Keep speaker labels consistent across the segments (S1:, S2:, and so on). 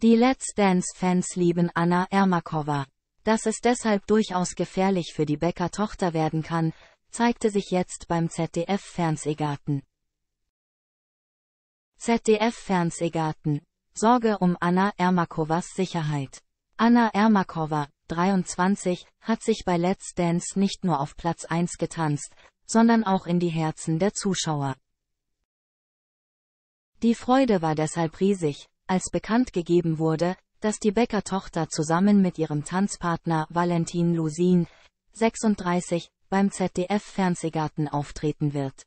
S1: Die Let's Dance-Fans lieben Anna Ermakova. Dass es deshalb durchaus gefährlich für die Bäcker-Tochter werden kann, zeigte sich jetzt beim ZDF-Fernsehgarten. ZDF-Fernsehgarten. Sorge um Anna Ermakovas Sicherheit. Anna Ermakova, 23, hat sich bei Let's Dance nicht nur auf Platz 1 getanzt, sondern auch in die Herzen der Zuschauer. Die Freude war deshalb riesig, als bekannt gegeben wurde, dass die Bäcker-Tochter zusammen mit ihrem Tanzpartner Valentin Lusin, 36, beim ZDF-Fernsehgarten auftreten wird.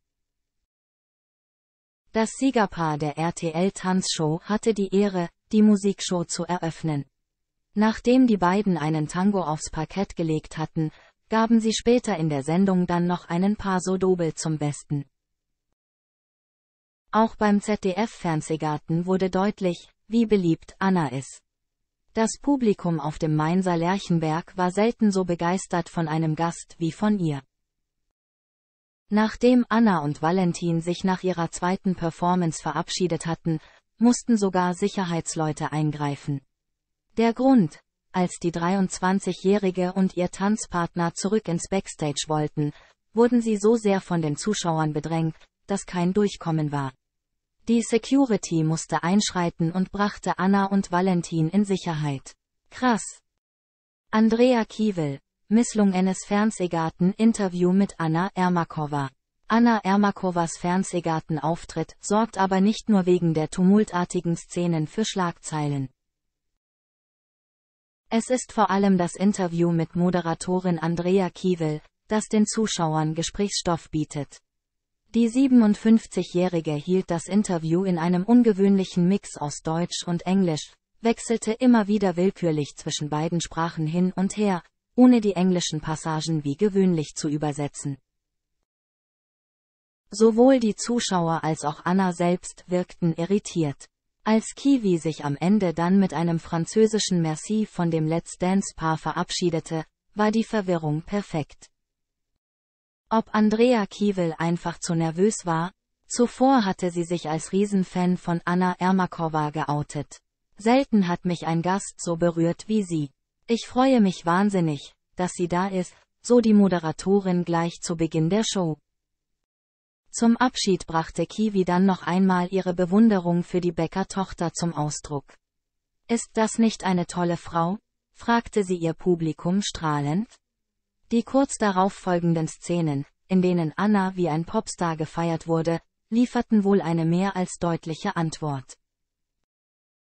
S1: Das Siegerpaar der RTL-Tanzshow hatte die Ehre, die Musikshow zu eröffnen. Nachdem die beiden einen Tango aufs Parkett gelegt hatten, gaben sie später in der Sendung dann noch einen Paso Doble zum Besten. Auch beim ZDF-Fernsehgarten wurde deutlich, wie beliebt Anna ist. Das Publikum auf dem Mainzer Lerchenberg war selten so begeistert von einem Gast wie von ihr. Nachdem Anna und Valentin sich nach ihrer zweiten Performance verabschiedet hatten, mussten sogar Sicherheitsleute eingreifen. Der Grund, als die 23-Jährige und ihr Tanzpartner zurück ins Backstage wollten, wurden sie so sehr von den Zuschauern bedrängt, dass kein Durchkommen war. Die Security musste einschreiten und brachte Anna und Valentin in Sicherheit. Krass. Andrea Kiewel, misslungenes Fernsehgarten-Interview mit Anna Ermakova. Anna Ermakovas Fernsehgartenauftritt sorgt aber nicht nur wegen der tumultartigen Szenen für Schlagzeilen. Es ist vor allem das Interview mit Moderatorin Andrea Kiewel, das den Zuschauern Gesprächsstoff bietet. Die 57-Jährige hielt das Interview in einem ungewöhnlichen Mix aus Deutsch und Englisch, wechselte immer wieder willkürlich zwischen beiden Sprachen hin und her, ohne die englischen Passagen wie gewöhnlich zu übersetzen. Sowohl die Zuschauer als auch Anna selbst wirkten irritiert. Als Kiwi sich am Ende dann mit einem französischen Merci von dem Let's Dance-Paar verabschiedete, war die Verwirrung perfekt. Ob Andrea Kiewel einfach zu nervös war? Zuvor hatte sie sich als Riesenfan von Anna Ermakova geoutet. Selten hat mich ein Gast so berührt wie sie. Ich freue mich wahnsinnig, dass sie da ist, so die Moderatorin gleich zu Beginn der Show. Zum Abschied brachte Kiwi dann noch einmal ihre Bewunderung für die Bäcker-Tochter zum Ausdruck. Ist das nicht eine tolle Frau? fragte sie ihr Publikum strahlend. Die kurz darauf folgenden Szenen, in denen Anna wie ein Popstar gefeiert wurde, lieferten wohl eine mehr als deutliche Antwort.